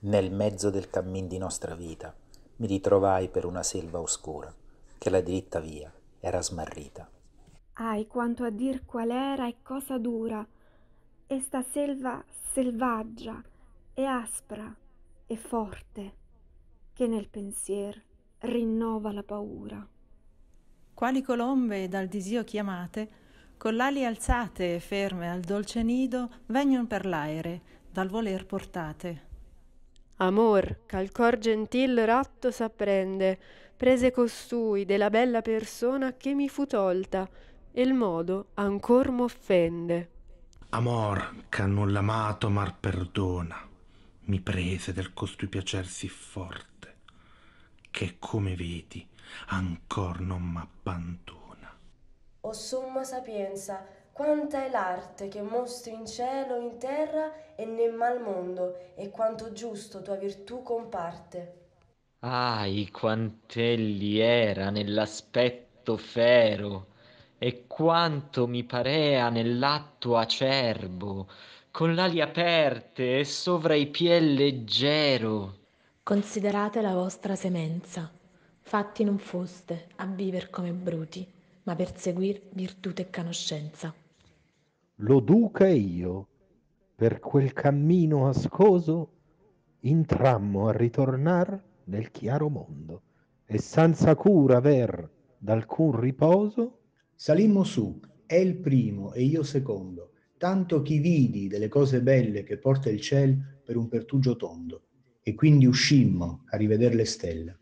Nel mezzo del cammin di nostra vita mi ritrovai per una selva oscura, che la diritta via era smarrita. Ahi, quanto a dir qual era e cosa dura, e sta selva selvaggia e aspra e forte, che nel pensier rinnova la paura. Quali colombe dal disio chiamate, con l'ali alzate e ferme al dolce nido, vegnon per l'aere, dal voler portate amor ch'al cor gentil ratto s'apprende prese costui della bella persona che mi fu tolta e il modo ancor m'offende amor ch'a non l'amato mar perdona mi prese del costui piacer sì forte che come vedi ancor non m'abbandona o oh, somma sapienza quanta è l'arte che mostri in cielo, in terra e nel mal mondo, e quanto giusto tua virtù comparte. Ahi, quant'elli era nell'aspetto fero, e quanto mi parea nell'atto acerbo, con l'ali aperte e sovra i piè leggero. Considerate la vostra semenza, fatti non foste a viver come bruti, ma per seguir virtù e conoscenza lo duca e io per quel cammino ascoso intrammo a ritornar nel chiaro mondo e senza cura aver d'alcun riposo salimmo su è il primo e io secondo tanto chi vidi delle cose belle che porta il ciel per un pertugio tondo e quindi uscimmo a riveder le stelle